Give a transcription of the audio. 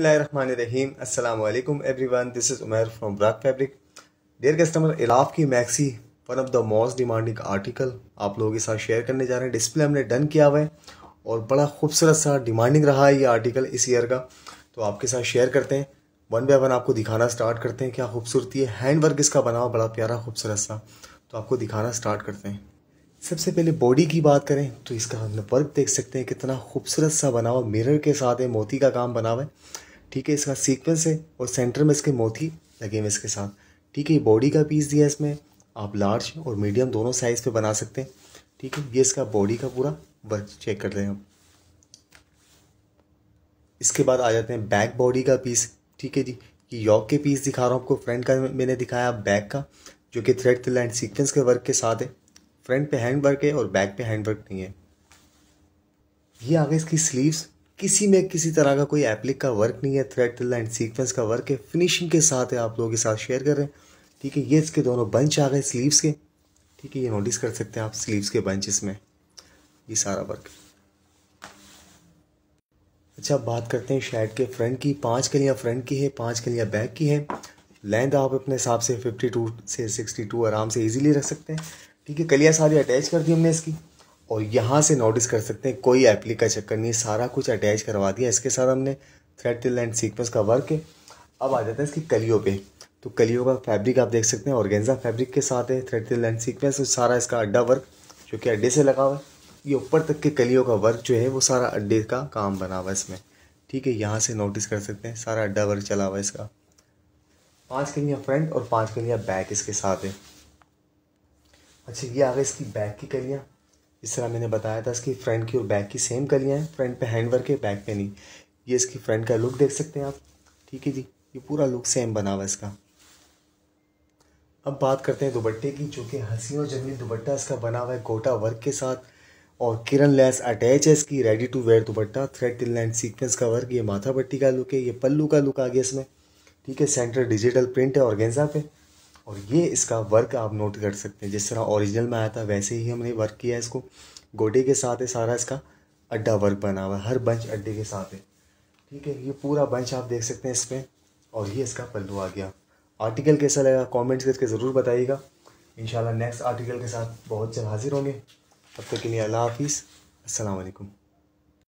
बिसमीम अल्लाम everyone this is Umar from ब्राक फैब्रिक डेयर कस्टमर इलाफ की maxi one of the most demanding article आप लोगों के साथ शेयर करने जा रहे हैं डिस्प्ले हमने डन किया हुआ है और बड़ा खूबसूरत सा डिमांडिंग रहा है ये आर्टिकल इस ईयर का तो आपके साथ शेयर करते हैं वन बाय वन आपको दिखाना स्टार्ट करते हैं क्या खूबसूरती है हैंड वर्क इसका बना हुआ बड़ा प्यारा खूबसूरत सा तो आपको दिखाना स्टार्ट करते हैं सबसे पहले बॉडी की बात करें तो इसका हम वर्क देख सकते हैं कितना खूबसूरत सा बना हुआ मिरर के साथ है मोती का काम बना हुआ है ठीक है इसका सीक्वेंस है और सेंटर में इसके मोती लगे हुए इसके साथ ठीक है ये बॉडी का पीस दिया इसमें आप लार्ज और मीडियम दोनों साइज़ पे बना सकते हैं ठीक है ये इसका बॉडी का पूरा वर्क चेक कर रहे हैं इसके बाद आ जाते हैं बैक बॉडी का पीस ठीक है जी ये यॉक के पीस दिखा रहा हूँ आपको फ्रंट का मैंने दिखाया बैक का जो कि थ्रेड तिल एंड सीक्वेंस के वर्क के साथ है फ्रंट पे हैंड वर्क है और बैक पे हैंड वर्क नहीं है ये आ गए इसकी स्लीव्स किसी में किसी तरह का कोई एप्लिक का वर्क नहीं है थ्रेड लाइन सीक्वेंस का वर्क है फिनिशिंग के साथ है आप लोगों के साथ शेयर कर रहे हैं ठीक है ये इसके दोनों बंच आ गए स्लीव्स के ठीक है ये नोटिस कर सकते हैं आप स्लीव्स के बंच इसमें ये सारा वर्क अच्छा बात करते हैं शर्ट के फ्रंट की पाँच कलियाँ फ्रंट की है पाँच कलियाँ बैक की है लेंथ आप अपने हिसाब से फिफ्टी से सिक्सटी आराम से ईजिली रख सकते हैं ठीक है कलियाँ सारी अटैच कर दी हमने इसकी और यहाँ से नोटिस कर सकते हैं कोई एप्ली का चक्कर नहीं सारा कुछ अटैच करवा दिया इसके साथ हमने थ्रेड टिल एंड सीक्वेंस का वर्क है अब आ जाता है इसकी कलियों पे तो कलियों का फैब्रिक आप देख सकते हैं गेंजा फैब्रिक के साथ है थ्रेड टिल एंड सीक्वेंस सारा इसका अड्डा वर्क जो कि अड्डे से लगा हुआ है ये ऊपर तक के कलियों का वर्क जो है वो सारा अड्डे का काम बना हुआ है इसमें ठीक है यहाँ से नोटिस कर सकते हैं सारा अड्डा वर्क चला हुआ है इसका पाँच कलियाँ फ्रंट और पाँच कलियाँ बैक इसके साथ है अच्छा ये आ गए इसकी बैक की कलियाँ इस तरह मैंने बताया था इसकी फ्रंट की और बैक की सेम कलियाँ हैं फ्रंट पे हैंड वर्क है बैक पे नहीं ये इसकी फ्रंट का लुक देख सकते हैं आप ठीक है जी ये पूरा लुक सेम बना हुआ इसका अब बात करते हैं दुपट्टे की जो कि हंसी और जमीन दुपट्टा इसका बना हुआ है कोटा वर्क के साथ और किरण लेस अटैच है इसकी ready to wear dupatta thread टिल लैंड सीक्वेंस का वर्क ये माथा पट्टी का लुक है ये पल्लू का लुक आ गया इसमें ठीक है सेंटर डिजिटल प्रिंट है और गेंजा पे और ये इसका वर्क आप नोट कर सकते हैं जिस तरह ओरिजिनल में आया था वैसे ही हमने वर्क किया है इसको गोटे के साथ है सारा इसका अड्डा वर्क बना हुआ है हर बंच अड्डे के साथ है ठीक है ये पूरा बंच आप देख सकते हैं इसमें और ये इसका पल्लू आ गया आर्टिकल कैसा लगा कॉमेंट्स करके ज़रूर बताइएगा इन नेक्स्ट आर्टिकल के साथ बहुत जल्द हाजिर होंगे तब तक के लिए अल्लाह हाफिज़ असलकम